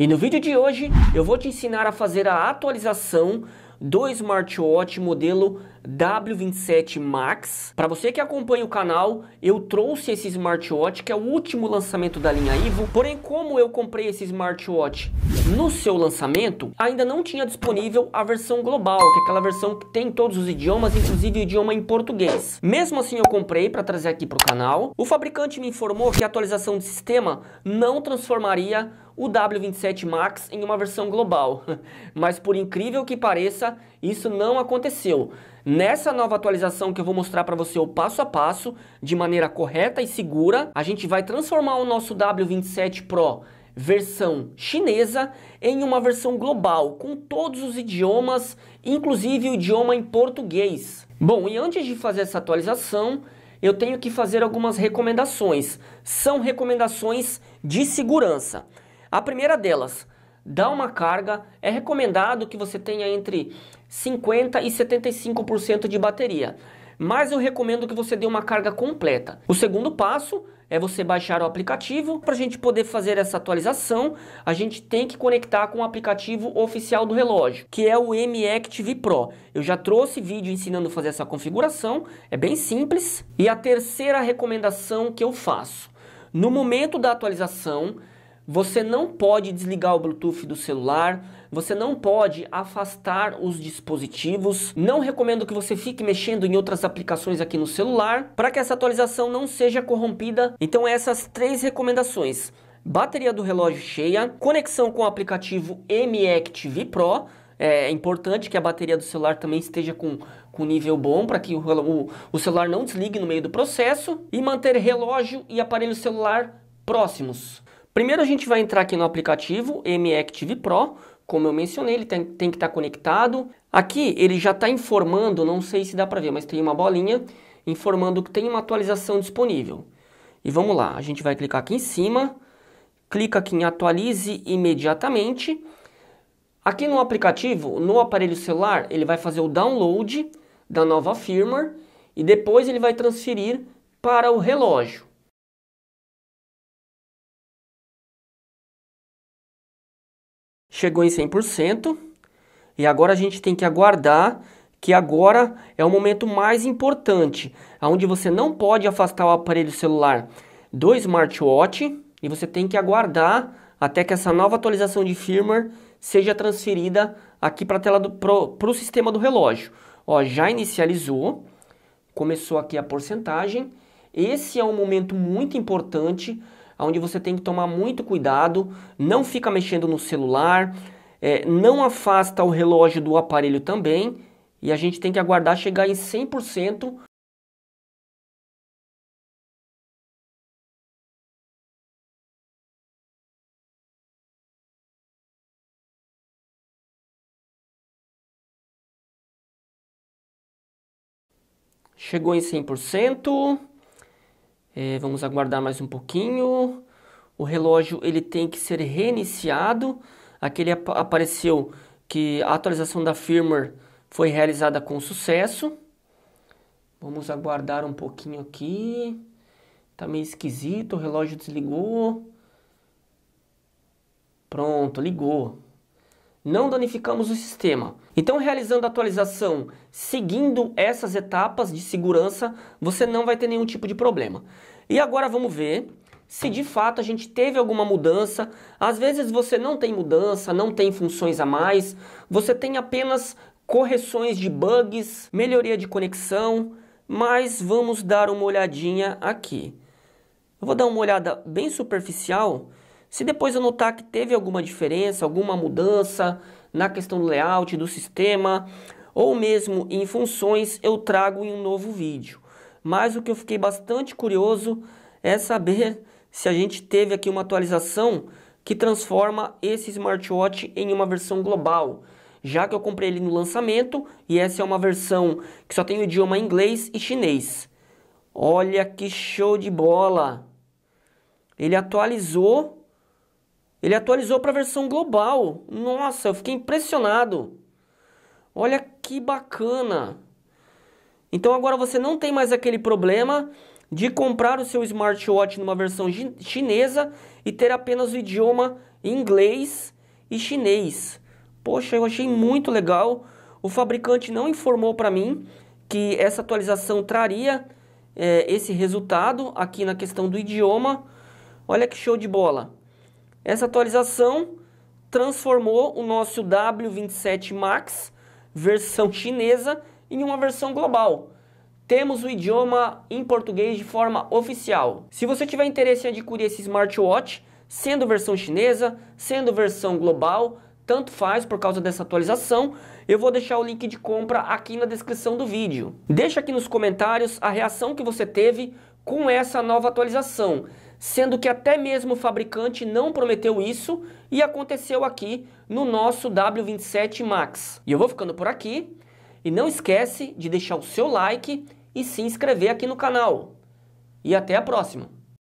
E no vídeo de hoje eu vou te ensinar a fazer a atualização do smartwatch modelo W27 Max. Para você que acompanha o canal, eu trouxe esse smartwatch que é o último lançamento da linha Ivo. Porém, como eu comprei esse smartwatch no seu lançamento, ainda não tinha disponível a versão global, que é aquela versão que tem todos os idiomas, inclusive o idioma em português. Mesmo assim, eu comprei para trazer aqui para o canal. O fabricante me informou que a atualização de sistema não transformaria o W27 Max em uma versão global. Mas por incrível que pareça, isso não aconteceu. Nessa nova atualização que eu vou mostrar para você o passo a passo, de maneira correta e segura, a gente vai transformar o nosso W27 Pro versão chinesa em uma versão global, com todos os idiomas, inclusive o idioma em português. Bom, e antes de fazer essa atualização, eu tenho que fazer algumas recomendações. São recomendações de segurança. A primeira delas, dá uma carga, é recomendado que você tenha entre 50 e 75% de bateria. Mas eu recomendo que você dê uma carga completa. O segundo passo é você baixar o aplicativo. Para a gente poder fazer essa atualização, a gente tem que conectar com o aplicativo oficial do relógio, que é o M-Active Pro. Eu já trouxe vídeo ensinando a fazer essa configuração, é bem simples. E a terceira recomendação que eu faço, no momento da atualização, você não pode desligar o Bluetooth do celular, você não pode afastar os dispositivos. Não recomendo que você fique mexendo em outras aplicações aqui no celular para que essa atualização não seja corrompida. Então, essas três recomendações: bateria do relógio cheia, conexão com o aplicativo M-Active Pro. É importante que a bateria do celular também esteja com, com nível bom para que o, o, o celular não desligue no meio do processo e manter relógio e aparelho celular próximos. Primeiro a gente vai entrar aqui no aplicativo MActive Pro, como eu mencionei, ele tem, tem que estar tá conectado. Aqui ele já está informando, não sei se dá para ver, mas tem uma bolinha informando que tem uma atualização disponível. E vamos lá, a gente vai clicar aqui em cima, clica aqui em atualize imediatamente. Aqui no aplicativo, no aparelho celular, ele vai fazer o download da nova firmware e depois ele vai transferir para o relógio. chegou em 100%, e agora a gente tem que aguardar que agora é o momento mais importante, aonde você não pode afastar o aparelho celular do smartwatch e você tem que aguardar até que essa nova atualização de firmware seja transferida aqui para a tela para o sistema do relógio. Ó, já inicializou, começou aqui a porcentagem. Esse é um momento muito importante onde você tem que tomar muito cuidado, não fica mexendo no celular, é, não afasta o relógio do aparelho também, e a gente tem que aguardar chegar em 100%. Chegou em 100%. É, vamos aguardar mais um pouquinho. O relógio ele tem que ser reiniciado. Aqui ele ap apareceu que a atualização da firmware foi realizada com sucesso. Vamos aguardar um pouquinho aqui. Tá meio esquisito, o relógio desligou. Pronto, ligou não danificamos o sistema. Então, realizando a atualização, seguindo essas etapas de segurança, você não vai ter nenhum tipo de problema. E agora vamos ver se de fato a gente teve alguma mudança. Às vezes você não tem mudança, não tem funções a mais, você tem apenas correções de bugs, melhoria de conexão, mas vamos dar uma olhadinha aqui. Eu vou dar uma olhada bem superficial se depois eu notar que teve alguma diferença, alguma mudança na questão do layout do sistema, ou mesmo em funções, eu trago em um novo vídeo. Mas o que eu fiquei bastante curioso é saber se a gente teve aqui uma atualização que transforma esse smartwatch em uma versão global. Já que eu comprei ele no lançamento e essa é uma versão que só tem o idioma inglês e chinês. Olha que show de bola! Ele atualizou ele atualizou para a versão global. Nossa, eu fiquei impressionado. Olha que bacana. Então agora você não tem mais aquele problema de comprar o seu smartwatch numa versão chinesa e ter apenas o idioma inglês e chinês. Poxa, eu achei muito legal. O fabricante não informou para mim que essa atualização traria é, esse resultado aqui na questão do idioma. Olha que show de bola. Essa atualização transformou o nosso W27 Max, versão chinesa, em uma versão global. Temos o idioma em português de forma oficial. Se você tiver interesse em adquirir esse smartwatch, sendo versão chinesa, sendo versão global, tanto faz por causa dessa atualização, eu vou deixar o link de compra aqui na descrição do vídeo. Deixa aqui nos comentários a reação que você teve com essa nova atualização sendo que até mesmo o fabricante não prometeu isso e aconteceu aqui no nosso W27 Max. E eu vou ficando por aqui e não esquece de deixar o seu like e se inscrever aqui no canal. E até a próxima!